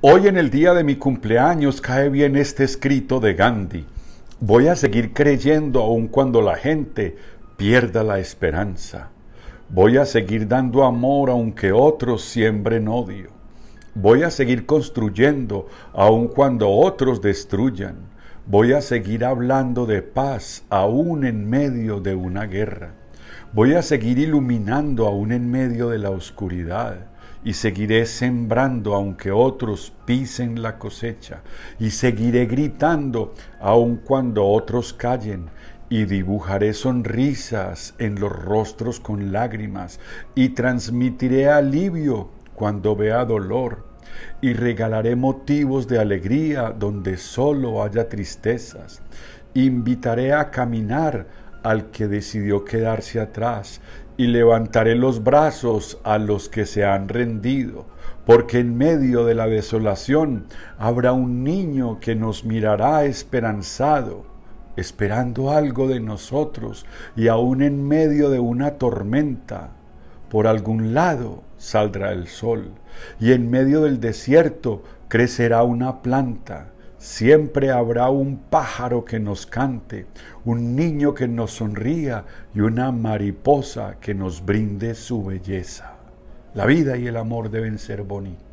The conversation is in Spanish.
Hoy en el día de mi cumpleaños cae bien este escrito de Gandhi. Voy a seguir creyendo aun cuando la gente pierda la esperanza. Voy a seguir dando amor aunque otros siembren odio. Voy a seguir construyendo aun cuando otros destruyan. Voy a seguir hablando de paz aún en medio de una guerra. Voy a seguir iluminando aún en medio de la oscuridad y seguiré sembrando aunque otros pisen la cosecha, y seguiré gritando aun cuando otros callen, y dibujaré sonrisas en los rostros con lágrimas, y transmitiré alivio cuando vea dolor, y regalaré motivos de alegría donde solo haya tristezas, invitaré a caminar al que decidió quedarse atrás, y levantaré los brazos a los que se han rendido, porque en medio de la desolación habrá un niño que nos mirará esperanzado, esperando algo de nosotros, y aún en medio de una tormenta, por algún lado saldrá el sol, y en medio del desierto crecerá una planta Siempre habrá un pájaro que nos cante, un niño que nos sonría y una mariposa que nos brinde su belleza. La vida y el amor deben ser bonitos.